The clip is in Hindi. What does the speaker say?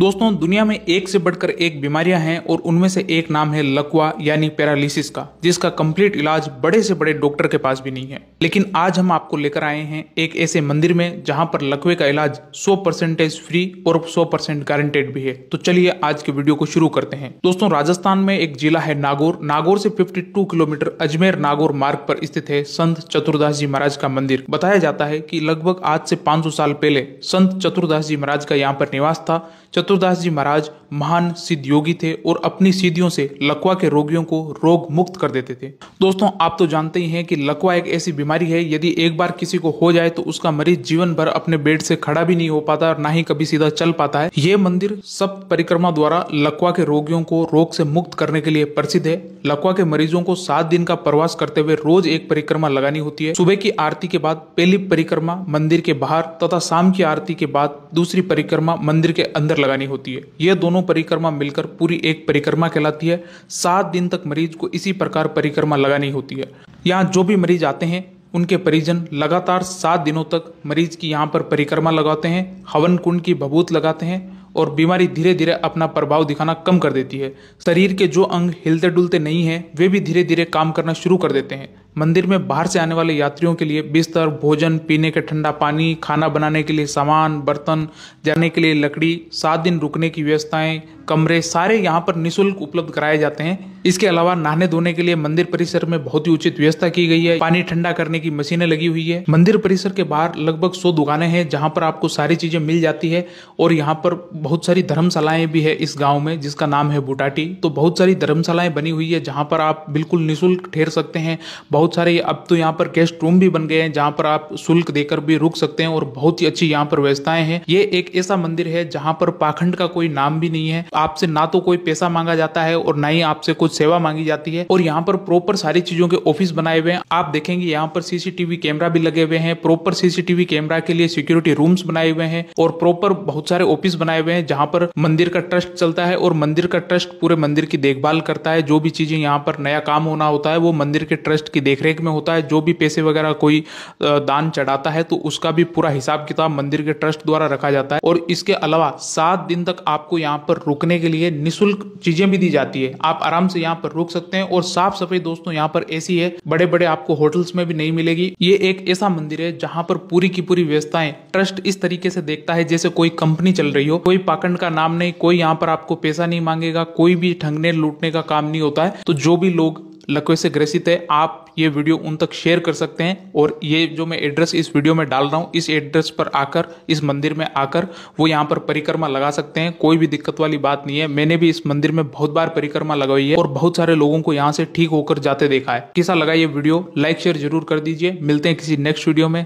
दोस्तों दुनिया में एक से बढ़कर एक बीमारियां हैं और उनमें से एक नाम है लकवा यानी पैरालिसिस का जिसका कंप्लीट इलाज बड़े से बड़े डॉक्टर के पास भी नहीं है लेकिन आज हम आपको लेकर आए हैं एक ऐसे मंदिर में जहां पर लकवे का इलाज 100 परसेंटेज फ्री और 100 परसेंट गारंटेड भी है तो चलिए आज के वीडियो को शुरू करते हैं दोस्तों राजस्थान में एक जिला है नागौर नागौर से फिफ्टी किलोमीटर अजमेर नागौर मार्ग पर स्थित है संत चतुर्दास जी महाराज का मंदिर बताया जाता है की लगभग आज से पांच साल पहले संत चतुर्दास जी महाराज का यहाँ पर निवास था चतुर्दास जी महाराज महान सिद्ध योगी थे और अपनी सिद्धियों से लकवा के रोगियों को रोग मुक्त कर देते थे दोस्तों आप तो जानते ही हैं कि लकवा एक ऐसी बीमारी है यदि एक बार किसी को हो जाए तो उसका मरीज जीवन भर अपने बेड से खड़ा भी नहीं हो पाता और ना ही कभी सीधा चल पाता है ये मंदिर सब परिक्रमा द्वारा लकवा के रोगियों को रोग से मुक्त करने के लिए प्रसिद्ध है लकवा के मरीजों को सात दिन का प्रवास करते हुए रोज एक परिक्रमा लगानी होती है सुबह की आरती के बाद पहली परिक्रमा मंदिर के बाहर तथा शाम की आरती के बाद दूसरी परिक्रमा मंदिर के अंदर लगानी लगानी होती है ये दोनों परिक्रमा मिलकर पूरी एक परिक्रमा कहलाती है सात दिन तक मरीज को इसी प्रकार परिक्रमा लगानी होती है यहाँ जो भी मरीज आते हैं उनके परिजन लगातार सात दिनों तक मरीज की यहाँ पर परिक्रमा लगाते हैं हवन कुंड की भभूत लगाते हैं और बीमारी धीरे धीरे अपना प्रभाव दिखाना कम कर देती है शरीर के जो अंग हिलते डुलते नहीं हैं वे भी धीरे धीरे काम करना शुरू कर देते हैं मंदिर में बाहर से आने वाले यात्रियों के लिए बिस्तर भोजन पीने के ठंडा पानी खाना बनाने के लिए सामान बर्तन जाने के लिए लकड़ी सात दिन रुकने की व्यवस्थाएं कमरे सारे यहाँ पर निशुल्क उपलब्ध कराए जाते हैं इसके अलावा नहाने धोने के लिए मंदिर परिसर में बहुत ही उचित व्यवस्था की गई है पानी ठंडा करने की मशीनें लगी हुई है मंदिर परिसर के बाहर लगभग सौ दुकानें हैं जहाँ पर आपको सारी चीजें मिल जाती है और यहाँ पर बहुत सारी धर्मशालाएं भी है इस गाँव में जिसका नाम है बुटाटी तो बहुत सारी धर्मशालाएं बनी हुई है जहाँ पर आप बिल्कुल निःशुल्क ठहर सकते हैं बहुत बहुत सारे अब तो यहाँ पर गेस्ट रूम भी बन गए हैं जहाँ पर आप शुल्क देकर भी रुक सकते हैं और बहुत ही अच्छी यहाँ पर व्यवस्थाएं हैं ये एक ऐसा मंदिर है जहाँ पर पाखंड का कोई नाम भी नहीं है आपसे ना तो कोई पैसा मांगा जाता है और ना ही आपसे कुछ सेवा मांगी जाती है और यहाँ पर प्रॉपर सारी चीजों के ऑफिस बनाए हुए हैं आप देखेंगे यहाँ पर सीसीटीवी कैमरा भी लगे हुए हैं प्रॉपर सीसीटीवी कैमरा के लिए सिक्योरिटी रूम्स बनाए हुए हैं और प्रॉपर बहुत सारे ऑफिस बनाए हुए हैं जहाँ पर मंदिर का ट्रस्ट चलता है और मंदिर का ट्रस्ट पूरे मंदिर की देखभाल करता है जो भी चीजें यहाँ पर नया काम होना होता है वो मंदिर के ट्रस्ट की देख देखरेख में होता है जो भी पैसे वगैरह कोई दान चढ़ाता है तो उसका भी पूरा हिसाब किताब मंदिर के ट्रस्ट द्वारा रखा जाता है और इसके अलावा सात दिन तक आपको यहाँ पर रुकने के लिए निःशुल्क चीजें भी दी जाती है आप आराम से यहाँ पर रुक सकते हैं और साफ सफाई दोस्तों यहाँ पर ऐसी है बड़े बड़े आपको होटल्स में भी नहीं मिलेगी ये एक ऐसा मंदिर है जहाँ पर पूरी की पूरी व्यवस्थाएं ट्रस्ट इस तरीके से देखता है जैसे कोई कंपनी चल रही हो कोई पाखंड का नाम नहीं कोई यहाँ पर आपको पैसा नहीं मांगेगा कोई भी ठंगने लूटने का काम नहीं होता है तो जो भी लोग लकवे से ग्रसित है आप ये वीडियो उन तक शेयर कर सकते हैं और ये जो मैं एड्रेस इस वीडियो में डाल रहा हूँ इस एड्रेस पर आकर इस मंदिर में आकर वो यहाँ पर परिक्रमा लगा सकते हैं कोई भी दिक्कत वाली बात नहीं है मैंने भी इस मंदिर में बहुत बार परिक्रमा लगाई है और बहुत सारे लोगों को यहाँ से ठीक होकर जाते देखा है कैसा लगा ये वीडियो लाइक शेयर जरूर कर दीजिए मिलते हैं किसी नेक्स्ट वीडियो में